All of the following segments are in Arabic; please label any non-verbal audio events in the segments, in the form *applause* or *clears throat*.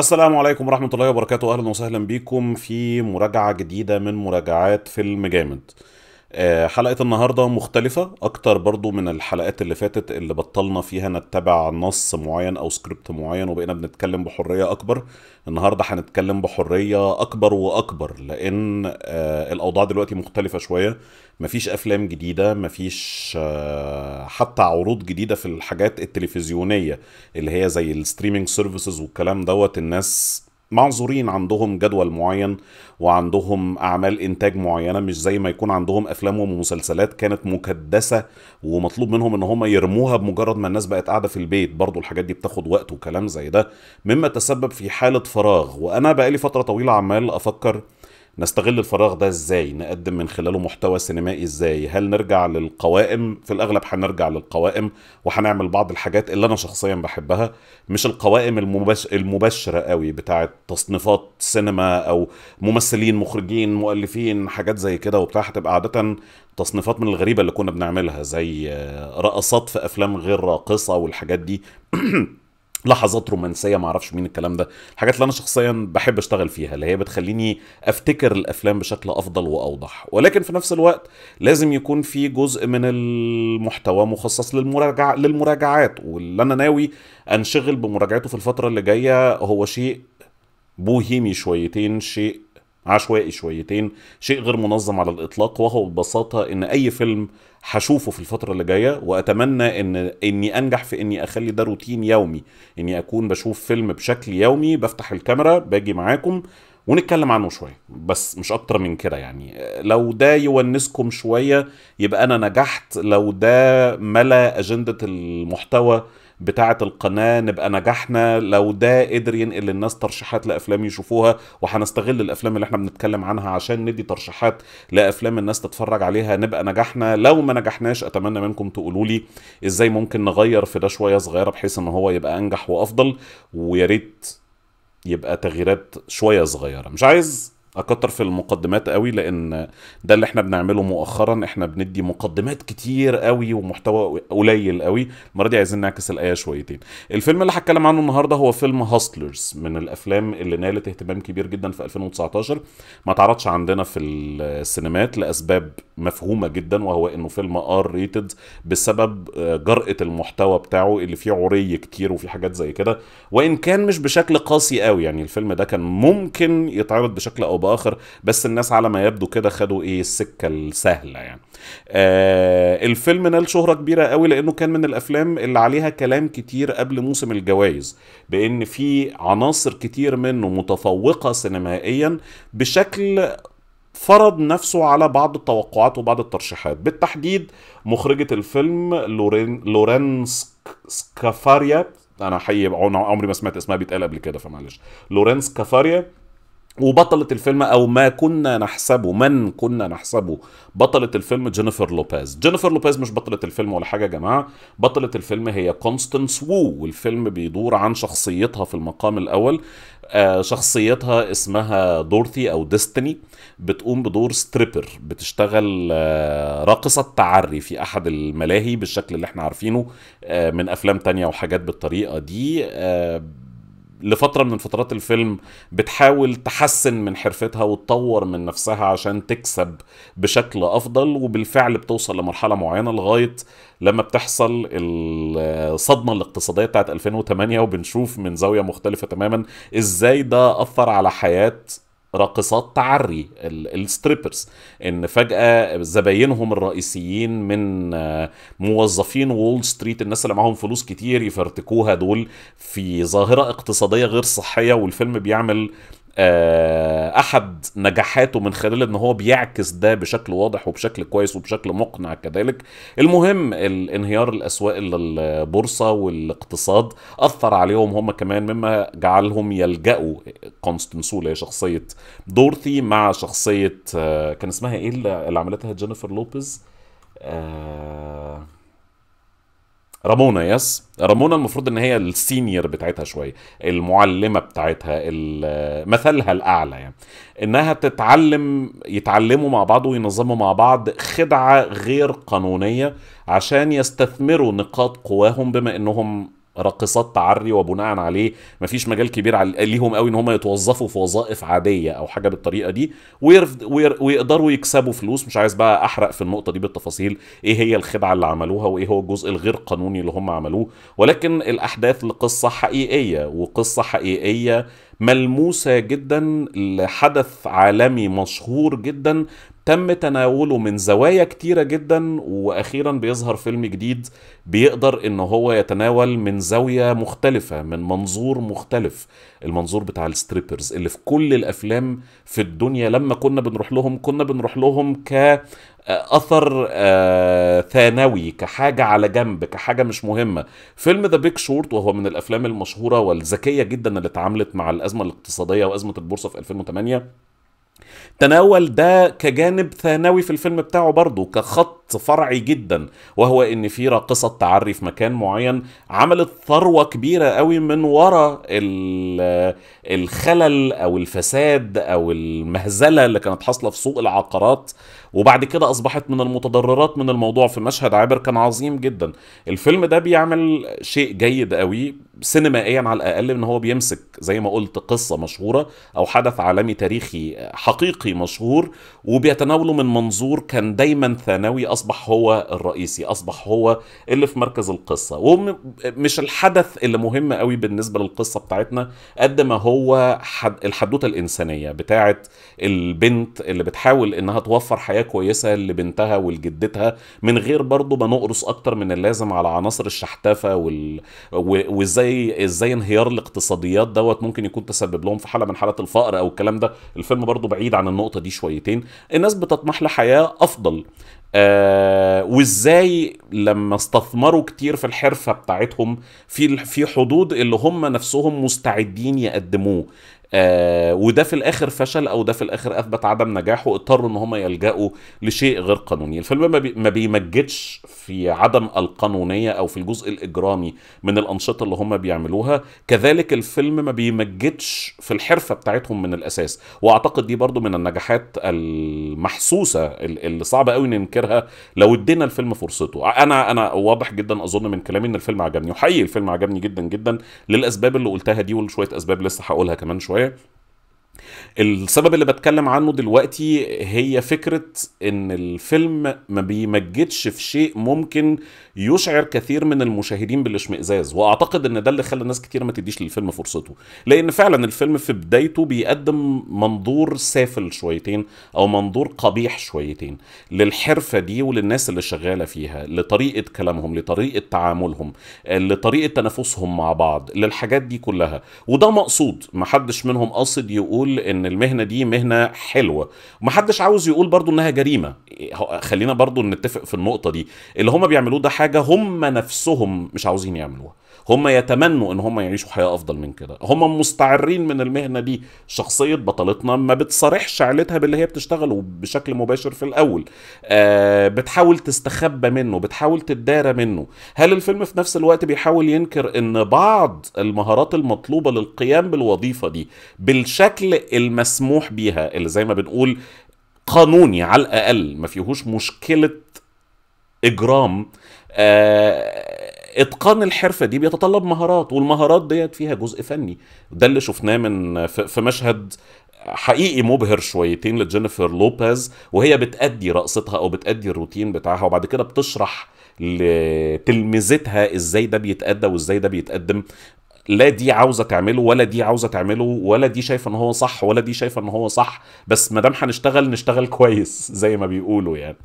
السلام عليكم ورحمة الله وبركاته أهلا وسهلا بكم في مراجعة جديدة من مراجعات فيلم جامد آه، حلقة النهاردة مختلفة أكتر برضو من الحلقات اللي فاتت اللي بطلنا فيها نتبع نص معين أو سكريبت معين وبقينا بنتكلم بحرية أكبر النهاردة هنتكلم بحرية أكبر وأكبر لأن آه، الأوضاع دلوقتي مختلفة شوية مفيش أفلام جديدة مفيش آه، حتى عروض جديدة في الحاجات التلفزيونية اللي هي زي الستريمينج سيرفيسز والكلام دوت الناس معذورين عندهم جدول معين وعندهم اعمال انتاج معينه مش زي ما يكون عندهم افلام ومسلسلات كانت مكدسه ومطلوب منهم ان هم يرموها بمجرد ما الناس بقت قاعده في البيت برضو الحاجات دي بتاخد وقت وكلام زي ده مما تسبب في حاله فراغ وانا بقالي فتره طويله عمال افكر نستغل الفراغ ده ازاي نقدم من خلاله محتوى سينمائي ازاي هل نرجع للقوائم في الاغلب هنرجع للقوائم وهنعمل بعض الحاجات اللي انا شخصيا بحبها مش القوائم المباش... المبشره قوي بتاعه تصنيفات سينما او ممثلين مخرجين مؤلفين حاجات زي كده وبتاع هتبقى عاده تصنيفات من الغريبه اللي كنا بنعملها زي رقصات في افلام غير راقصه والحاجات دي *clears throat* لحظات رومانسيه ما اعرفش مين الكلام ده الحاجات اللي انا شخصيا بحب اشتغل فيها اللي هي بتخليني افتكر الافلام بشكل افضل واوضح ولكن في نفس الوقت لازم يكون في جزء من المحتوى مخصص للمراجع للمراجعات واللي انا ناوي انشغل بمراجعته في الفتره اللي جايه هو شيء بوهيمي شويتين شيء عشوائي شويتين شيء غير منظم على الاطلاق وهو ببساطه ان اي فيلم هشوفه في الفتره اللي جايه واتمنى ان اني انجح في اني اخلي ده روتين يومي اني اكون بشوف فيلم بشكل يومي بفتح الكاميرا باجي معاكم ونتكلم عنه شويه بس مش اكتر من كده يعني لو ده يونسكم شويه يبقى انا نجحت لو ده ملا اجنده المحتوى بتاعة القناة نبقى نجحنا لو ده قدر ينقل للناس ترشيحات لأفلام يشوفوها وهنستغل الأفلام اللي احنا بنتكلم عنها عشان ندي ترشيحات لأفلام الناس تتفرج عليها نبقى نجحنا لو ما نجحناش أتمنى منكم تقولوا لي إزاي ممكن نغير في ده شوية صغيرة بحيث إن هو يبقى أنجح وأفضل ويا ريت يبقى تغييرات شوية صغيرة مش عايز اكتر في المقدمات قوي لان ده اللي احنا بنعمله مؤخرا احنا بندي مقدمات كتير قوي ومحتوى قليل قوي المره دي عايزين نعكس الايه شويتين الفيلم اللي هتكلم عنه النهارده هو فيلم هاستلرز من الافلام اللي نالت اهتمام كبير جدا في 2019 ما اتعرضش عندنا في السينمات لاسباب مفهومه جدا وهو انه فيلم ار ريتد بسبب آه، جرأه المحتوى بتاعه اللي فيه عري كتير وفي حاجات زي كده وان كان مش بشكل قاسي قوي يعني الفيلم ده كان ممكن يتعرض بشكل او باخر بس الناس على ما يبدو كده خدوا ايه السكه السهله يعني آه الفيلم نال شهره كبيره قوي لانه كان من الافلام اللي عليها كلام كتير قبل موسم الجوائز بان في عناصر كتير منه متفوقه سينمائيا بشكل فرض نفسه على بعض التوقعات وبعض الترشيحات بالتحديد مخرجة الفيلم لورين لورين سكافاريا انا حقيقي عمري ما سمعت اسمها بيتقال قبل كده فمعلش لورنس كافاريا وبطلة الفيلم أو ما كنا نحسبه من كنا نحسبه بطلة الفيلم جينيفر لوبيز جينيفر لوبيز مش بطلة الفيلم ولا حاجة يا جماعة بطلة الفيلم هي كونستنس وو والفيلم بيدور عن شخصيتها في المقام الأول آه، شخصيتها اسمها دورثي او ديستني بتقوم بدور ستريبر بتشتغل آه، راقصة تعري في احد الملاهي بالشكل اللي احنا عارفينه آه، من افلام تانية وحاجات بالطريقة دي لفتره من فترات الفيلم بتحاول تحسن من حرفتها وتطور من نفسها عشان تكسب بشكل افضل وبالفعل بتوصل لمرحله معينه لغايه لما بتحصل الصدمه الاقتصاديه بتاعت 2008 وبنشوف من زاويه مختلفه تماما ازاي ده اثر على حياه راقصات تعري الستريبرز ان فجاه زباينهم الرئيسيين من آه، موظفين وول ستريت الناس اللي معاهم فلوس كتير يفرتكوها دول في ظاهره اقتصاديه غير صحيه والفيلم بيعمل آه، احد نجاحاته من خلال ان هو بيعكس ده بشكل واضح وبشكل كويس وبشكل مقنع كذلك المهم الانهيار الاسواق للبورصه والاقتصاد اثر عليهم هم كمان مما جعلهم يلجأوا هي شخصيه دورثي مع شخصيه آه، كان اسمها ايه اللي عملتها جينيفر لوبيز آه رامونا يس رامونا المفروض ان هي السينيور بتاعتها شويه المعلمه بتاعتها مثلها الاعلى يعني انها تتعلم يتعلموا مع بعض وينظموا مع بعض خدعه غير قانونيه عشان يستثمروا نقاط قواهم بما انهم راقصات تعري وبناء عليه مفيش مجال كبير ليهم قوي ان هم يتوظفوا في وظائف عاديه او حاجه بالطريقه دي ويقدروا يكسبوا فلوس مش عايز بقى احرق في النقطه دي بالتفاصيل ايه هي الخدعه اللي عملوها وايه هو الجزء الغير قانوني اللي هم عملوه ولكن الاحداث لقصه حقيقيه وقصه حقيقيه ملموسه جدا لحدث عالمي مشهور جدا تم تناوله من زوايا كتيرة جدا وأخيرا بيظهر فيلم جديد بيقدر إن هو يتناول من زاوية مختلفة من منظور مختلف المنظور بتاع الستريبرز اللي في كل الأفلام في الدنيا لما كنا بنروح لهم كنا بنروح لهم ك آه، اثر آه ثانوي كحاجه على جنب كحاجه مش مهمه فيلم ذا بيج شورت وهو من الافلام المشهوره والذكيه جدا اللي اتعاملت مع الازمه الاقتصاديه وازمه البورصه في 2008 تناول ده كجانب ثانوي في الفيلم بتاعه برضه كخط فرعي جدا وهو ان في راقصه تعري في مكان معين عملت ثروه كبيره قوي من ورا الخلل او الفساد او المهزله اللي كانت حاصله في سوق العقارات وبعد كده اصبحت من المتضررات من الموضوع في مشهد عابر كان عظيم جدا الفيلم ده بيعمل شيء جيد قوي سينمائيا على الاقل ان هو بيمسك زي ما قلت قصه مشهوره او حدث عالمي تاريخي حقيقي مشهور وبيتناوله من منظور كان دايما ثانوي اصبح هو الرئيسي اصبح هو اللي في مركز القصه ومش الحدث اللي مهم قوي بالنسبه للقصه بتاعتنا قد ما هو الحدوته الانسانيه بتاعه البنت اللي بتحاول انها توفر حياه كويسه لبنتها ولجدتها من غير برضو ما نقرص اكتر من اللازم على عناصر الشحتفه وال... وازاي ازاي انهيار الاقتصاديات دوت ممكن يكون تسبب لهم في حاله من حالات الفقر او الكلام ده الفيلم برضو بعيد عن النقطه دي شويتين الناس بتطمح لحياه افضل آه وازاي لما استثمروا كتير في الحرفه بتاعتهم في في حدود اللي هم نفسهم مستعدين يقدموه آه وده في الاخر فشل او ده في الاخر اثبت عدم نجاحه اضطروا ان هم يلجأوا لشيء غير قانوني الفيلم ما, ما بيمجدش في عدم القانونيه او في الجزء الاجرامي من الانشطه اللي هم بيعملوها كذلك الفيلم ما بيمجدش في الحرفه بتاعتهم من الاساس واعتقد دي برضو من النجاحات المحسوسه اللي صعب قوي ننكرها لو ادينا الفيلم فرصته انا انا واضح جدا اظن من كلامي ان الفيلم عجبني وحقيقي الفيلم عجبني جدا جدا للاسباب اللي قلتها دي ولشويه اسباب لسه هقولها كمان شويه شويه السبب اللي بتكلم عنه دلوقتي هي فكرة ان الفيلم ما بيمجدش في شيء ممكن يشعر كثير من المشاهدين بالاشمئزاز واعتقد ان ده اللي خلى ناس كتير ما تديش للفيلم فرصته لان فعلا الفيلم في بدايته بيقدم منظور سافل شويتين او منظور قبيح شويتين للحرفه دي وللناس اللي شغاله فيها لطريقه كلامهم لطريقه تعاملهم لطريقه تنافسهم مع بعض للحاجات دي كلها وده مقصود محدش منهم قاصد يقول ان المهنه دي مهنه حلوه محدش عاوز يقول برضو انها جريمه خلينا برضو نتفق في النقطه دي اللي هما بيعملوه ده حاجه حاجه هم نفسهم مش عاوزين يعملوها هم يتمنوا ان هم يعيشوا حياه افضل من كده هم مستعرين من المهنه دي شخصيه بطلتنا ما بتصارحش عيلتها باللي هي بتشتغله بشكل مباشر في الاول آه بتحاول تستخبى منه بتحاول تتدارى منه هل الفيلم في نفس الوقت بيحاول ينكر ان بعض المهارات المطلوبه للقيام بالوظيفه دي بالشكل المسموح بيها اللي زي ما بنقول قانوني على الاقل ما فيهوش مشكله اجرام آه، اتقان الحرفه دي بيتطلب مهارات والمهارات ديت فيها جزء فني ده اللي شفناه من في مشهد حقيقي مبهر شويتين لجينيفر لوبيز وهي بتأدي رقصتها او بتأدي الروتين بتاعها وبعد كده بتشرح لتلمذتها ازاي ده بيتأدى وازاي ده بيتقدم لا دي عاوزه تعمله ولا دي عاوزه تعمله ولا دي شايفه ان هو صح ولا دي شايفه ان هو صح بس ما دام هنشتغل نشتغل كويس زي ما بيقولوا يعني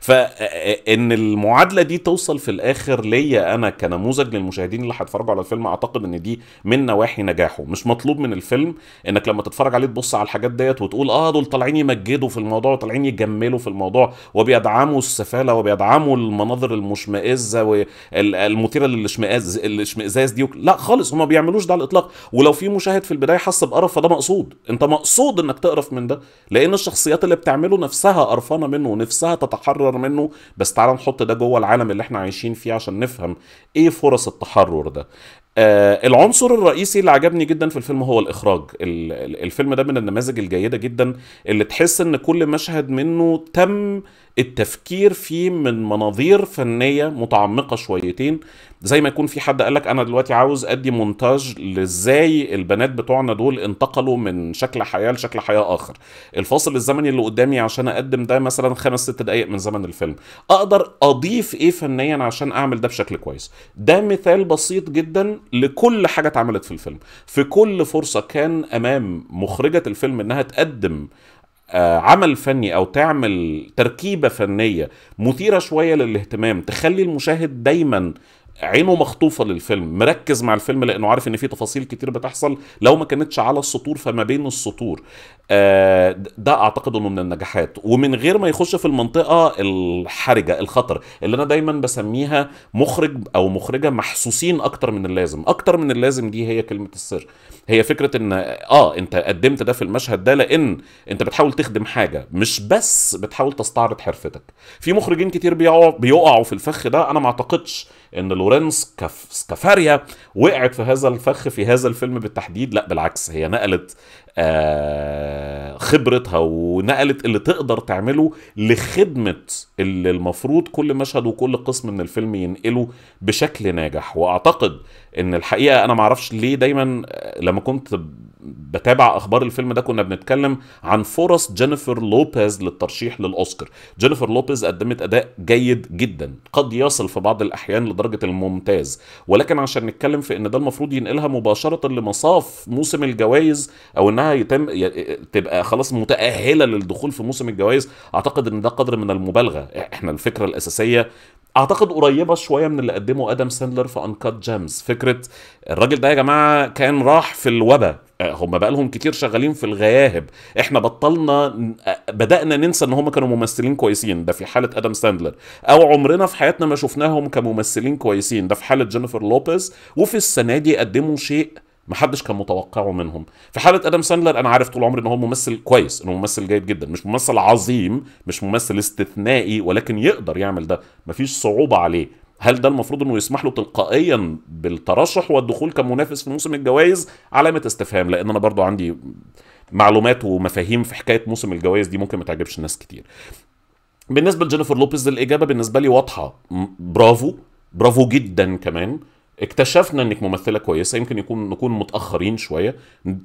فان المعادله دي توصل في الاخر ليا انا كنموذج للمشاهدين اللي هيتفرجوا على الفيلم اعتقد ان دي من نواحي نجاحه مش مطلوب من الفيلم انك لما تتفرج عليه تبص على الحاجات ديت وتقول اه دول طالعين يمجدوا في الموضوع وطالعين يجملوا في الموضوع وبيدعموا السفاله وبيدعموا المناظر المشمئزه والمثيره للاشمئزاز الاشمئزاز دي لا خالص هما بيعملوش ده على الاطلاق ولو في مشاهد في البدايه حس بقرف فده مقصود انت مقصود انك تقرف من ده لان الشخصيات اللي بتعمله نفسها قرفانه منه ونفسها تتحرك نتحرر منه بس تعالى نحط ده جوه العالم اللي احنا عايشين فيه عشان نفهم ايه فرص التحرر ده آه، العنصر الرئيسي اللي عجبني جدا في الفيلم هو الاخراج الفيلم ده من النماذج الجيده جدا اللي تحس ان كل مشهد منه تم التفكير فيه من مناظير فنيه متعمقه شويتين زي ما يكون في حد قالك انا دلوقتي عاوز ادي مونتاج لازاي البنات بتوعنا دول انتقلوا من شكل حياه لشكل حياه اخر الفاصل الزمني اللي قدامي عشان اقدم ده مثلا خمس ست دقائق من زمن الفيلم اقدر اضيف ايه فنيا عشان اعمل ده بشكل كويس ده مثال بسيط جدا لكل حاجه اتعملت في الفيلم في كل فرصه كان امام مخرجه الفيلم انها تقدم آه، عمل فني او تعمل تركيبه فنيه مثيره شويه للاهتمام تخلي المشاهد دايما عينه مخطوفه للفيلم مركز مع الفيلم لانه عارف ان في تفاصيل كتير بتحصل لو ما كانتش على السطور فما بين السطور آه، ده اعتقد انه من النجاحات ومن غير ما يخش في المنطقه الحرجه الخطر اللي انا دايما بسميها مخرج او مخرجه محسوسين اكتر من اللازم اكتر من اللازم دي هي كلمه السر هي فكره ان اه انت قدمت ده في المشهد ده لان انت بتحاول تخدم حاجه مش بس بتحاول تستعرض حرفتك في مخرجين كتير بيقعوا في الفخ ده انا ما اعتقدش ان لورنس كف... سكافاريا وقعت في هذا الفخ في هذا الفيلم بالتحديد لا بالعكس هي نقلت آه خبرتها ونقلت اللي تقدر تعمله لخدمة اللي المفروض كل مشهد وكل قسم من الفيلم ينقله بشكل ناجح واعتقد ان الحقيقة انا معرفش ليه دايما آه، لما كنت بتابع اخبار الفيلم ده كنا بنتكلم عن فرص جينيفر لوبيز للترشيح للاوسكار جينيفر لوبيز قدمت اداء جيد جدا قد يصل في بعض الاحيان لدرجه الممتاز ولكن عشان نتكلم في ان ده المفروض ينقلها مباشره لمصاف موسم الجوائز او انها يتم تبقى خلاص متاهله للدخول في موسم الجوائز اعتقد ان ده قدر من المبالغه احنا الفكره الاساسيه اعتقد قريبه شويه من اللي قدمه ادم ساندلر في انكات جيمز فكره الراجل ده يا جماعه كان راح في الوبا آه، هم بقى لهم كتير شغالين في الغياهب احنا بطلنا آه، بدانا ننسى ان هم كانوا ممثلين كويسين ده في حاله ادم ساندلر او عمرنا في حياتنا ما شفناهم كممثلين كويسين ده في حاله جينيفر لوبيز وفي السنه دي قدموا شيء ما حدش كان متوقعه منهم في حاله ادم ساندلر انا عارف طول عمري ان هو ممثل كويس انه ممثل جيد جدا مش ممثل عظيم مش ممثل استثنائي ولكن يقدر يعمل ده مفيش صعوبه عليه هل ده المفروض انه يسمح له تلقائيا بالترشح والدخول كمنافس في موسم الجوائز علامه استفهام لان انا برضو عندي معلومات ومفاهيم في حكايه موسم الجوائز دي ممكن ما تعجبش ناس كتير بالنسبه لجينيفر لوبيز الاجابه بالنسبه لي واضحه برافو برافو جدا كمان اكتشفنا انك ممثله كويسه يمكن يكون نكون متاخرين شويه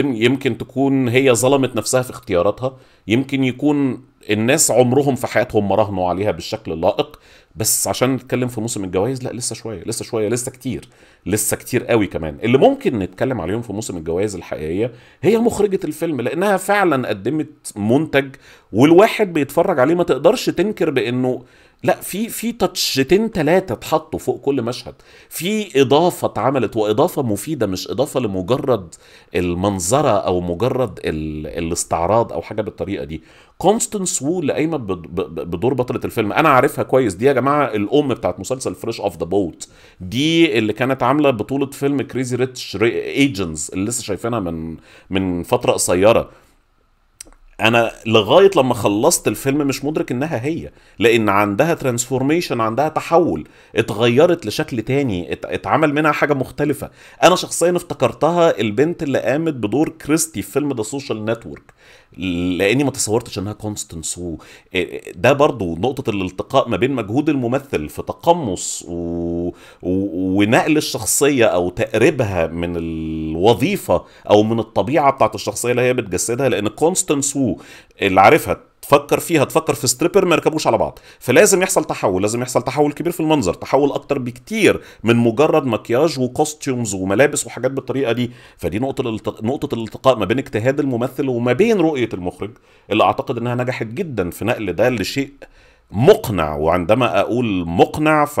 يمكن تكون هي ظلمت نفسها في اختياراتها يمكن يكون الناس عمرهم في حياتهم ما راهنوا عليها بالشكل اللائق بس عشان نتكلم في موسم الجوائز لا لسه شويه لسه شويه لسه كتير لسه كتير قوي كمان اللي ممكن نتكلم عليهم في موسم الجوائز الحقيقيه هي مخرجه الفيلم لانها فعلا قدمت منتج والواحد بيتفرج عليه ما تقدرش تنكر بانه لا في في تاتشتين ثلاثه اتحطوا فوق كل مشهد في اضافه اتعملت واضافه مفيده مش اضافه لمجرد المنظره او مجرد الاستعراض او حاجه بالطريقه دي كونستنس وو اللي قايمه بدور بطله الفيلم انا عارفها كويس دي يا جماعه الام بتاعت مسلسل فريش اوف ذا بوت دي اللي كانت عامله بطوله فيلم كريزي ريتش ايجنز اللي لسه شايفينها من من فتره قصيره انا لغايه لما خلصت الفيلم مش مدرك انها هي لان عندها ترانسفورميشن عندها تحول اتغيرت لشكل تاني اتعمل منها حاجه مختلفه انا شخصيا افتكرتها البنت اللي قامت بدور كريستي في فيلم ذا سوشيال نتورك لاني ما تصورتش انها كونستانس و ده برضو نقطه الالتقاء ما بين مجهود الممثل في تقمص و... و... ونقل الشخصيه او تقريبها من الوظيفه او من الطبيعه بتاعت الشخصيه اللي هي بتجسدها لان كونستانس و اللي عارفها تفكر فيها تفكر في ستريبر ما يركبوش على بعض فلازم يحصل تحول لازم يحصل تحول كبير في المنظر تحول اكتر بكتير من مجرد مكياج وكوستيومز وملابس وحاجات بالطريقه دي فدي نقطه الالتق... نقطه الالتقاء ما بين اجتهاد الممثل وما بين رؤيه المخرج اللي اعتقد انها نجحت جدا في نقل ده لشيء مقنع وعندما اقول مقنع ف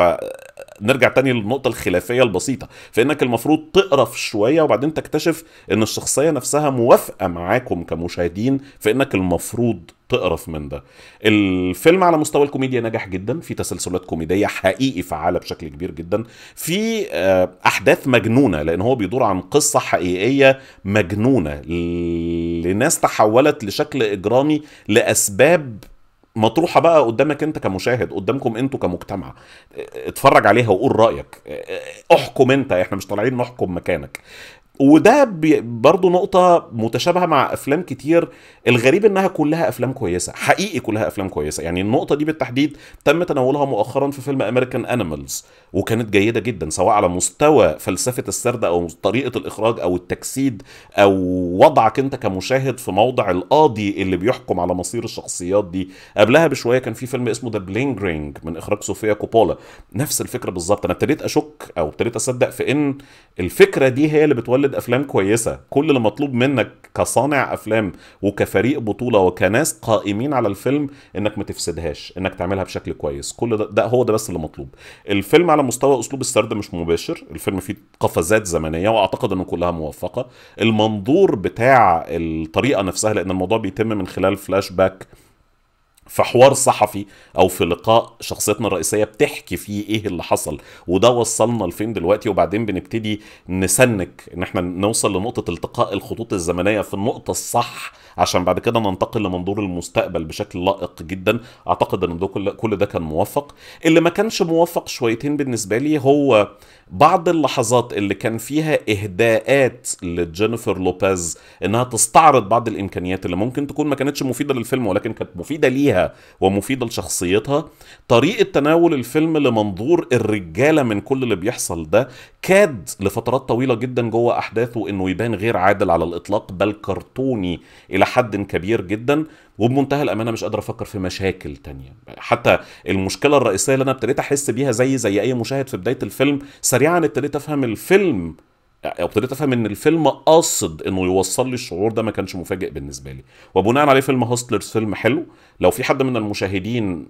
نرجع تاني للنقطة الخلافية البسيطة فإنك المفروض تقرف شوية وبعدين تكتشف إن الشخصية نفسها موافقة معاكم كمشاهدين فإنك المفروض تقرف من ده الفيلم على مستوى الكوميديا نجح جدا في تسلسلات كوميدية حقيقي فعالة بشكل كبير جدا في آه، أحداث مجنونة لأن هو بيدور عن قصة حقيقية مجنونة لناس تحولت لشكل إجرامي لأسباب مطروحه بقى قدامك انت كمشاهد قدامكم انتوا كمجتمع اتفرج عليها وقول رايك احكم انت احنا مش طالعين نحكم مكانك وده برضه نقطة متشابهة مع أفلام كتير الغريب إنها كلها أفلام كويسة حقيقي كلها أفلام كويسة يعني النقطة دي بالتحديد تم تناولها مؤخرا في فيلم أمريكان أنيمالز وكانت جيدة جدا سواء على مستوى فلسفة السرد أو طريقة الإخراج أو التجسيد أو وضعك أنت كمشاهد في موضع القاضي اللي بيحكم على مصير الشخصيات دي قبلها بشوية كان في فيلم اسمه ذا بلينج رينج من إخراج صوفيا كوبولا نفس الفكرة بالظبط أنا ابتديت أشك أو ابتديت أصدق في إن الفكرة دي هي اللي بتولد بتولد افلام كويسه كل اللي مطلوب منك كصانع افلام وكفريق بطوله وكناس قائمين على الفيلم انك ما تفسدهاش انك تعملها بشكل كويس كل ده, ده هو ده بس اللي مطلوب الفيلم على مستوى اسلوب السرد مش مباشر الفيلم فيه قفزات زمنيه واعتقد انه كلها موفقه المنظور بتاع الطريقه نفسها لان الموضوع بيتم من خلال فلاش باك في حوار صحفي او في لقاء شخصيتنا الرئيسيه بتحكي فيه ايه اللي حصل وده وصلنا لفين دلوقتي وبعدين بنبتدي نسنك ان احنا نوصل لنقطه التقاء الخطوط الزمنيه في النقطه الصح عشان بعد كده ننتقل لمنظور المستقبل بشكل لائق جدا اعتقد ان ده كل, كل ده كان موفق اللي ما كانش موفق شويتين بالنسبه لي هو بعض اللحظات اللي كان فيها اهداءات لجينيفر لوبيز انها تستعرض بعض الامكانيات اللي ممكن تكون ما كانتش مفيده للفيلم ولكن كانت مفيده ليها ومفيده لشخصيتها طريقه تناول الفيلم لمنظور الرجاله من كل اللي بيحصل ده كاد لفترات طويله جدا جوه احداثه انه يبان غير عادل على الاطلاق بل كرتوني الى حد كبير جدا وبمنتهى الامانه مش قادر افكر في مشاكل تانية حتى المشكله الرئيسيه اللي انا ابتديت احس بيها زي زي اي مشاهد في بدايه الفيلم سريعا ابتديت افهم الفيلم او ابتديت افهم ان الفيلم قاصد انه يوصل لي الشعور ده ما كانش مفاجئ بالنسبه لي وبناء عليه فيلم هوستلرز فيلم حلو لو في حد من المشاهدين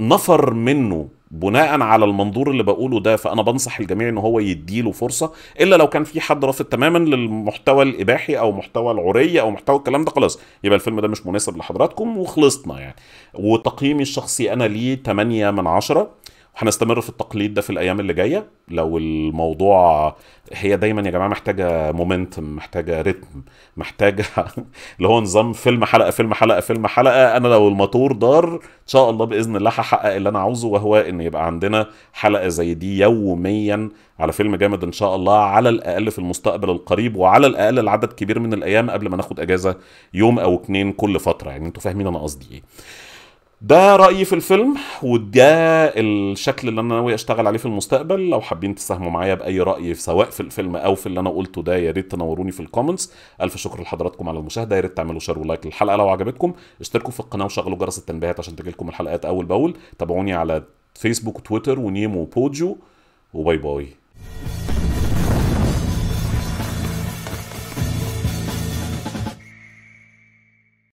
نفر منه بناء على المنظور اللي بقوله ده فانا بنصح الجميع ان هو يديله فرصه الا لو كان في حد رافض تماما للمحتوى الاباحي او محتوى العري او محتوى الكلام ده خلاص يبقى الفيلم ده مش مناسب لحضراتكم وخلصنا يعني وتقييمي الشخصي انا ليه 8 من 10 هنستمر في التقليد ده في الايام اللي جايه لو الموضوع هي دايما يا جماعه محتاجه مومنتم محتاجه ريتم محتاجه *laughs* اللي هو نظام فيلم حلقه فيلم حلقه فيلم حلقه انا لو الموتور دار ان شاء الله باذن الله هحقق اللي انا عاوزه وهو ان يبقى عندنا حلقه زي دي يوميا على فيلم جامد ان شاء الله على الاقل في المستقبل القريب وعلى الاقل لعدد كبير من الايام قبل ما ناخد اجازه يوم او اتنين كل فتره يعني انتوا فاهمين انا قصدي ايه ده رايي في الفيلم وده الشكل اللي انا ناوي اشتغل عليه في المستقبل لو حابين تساهموا معايا باي راي سواء في الفيلم او في اللي انا قلته ده يا ريت تنوروني في الكومنتس الف شكر لحضراتكم على المشاهده يا ريت تعملوا شير ولايك للحلقه لو عجبتكم اشتركوا في القناه وشغلوا جرس التنبيهات عشان تجيلكم الحلقات اول باول تابعوني على فيسبوك وتويتر ونيمو وبوجو وباي باي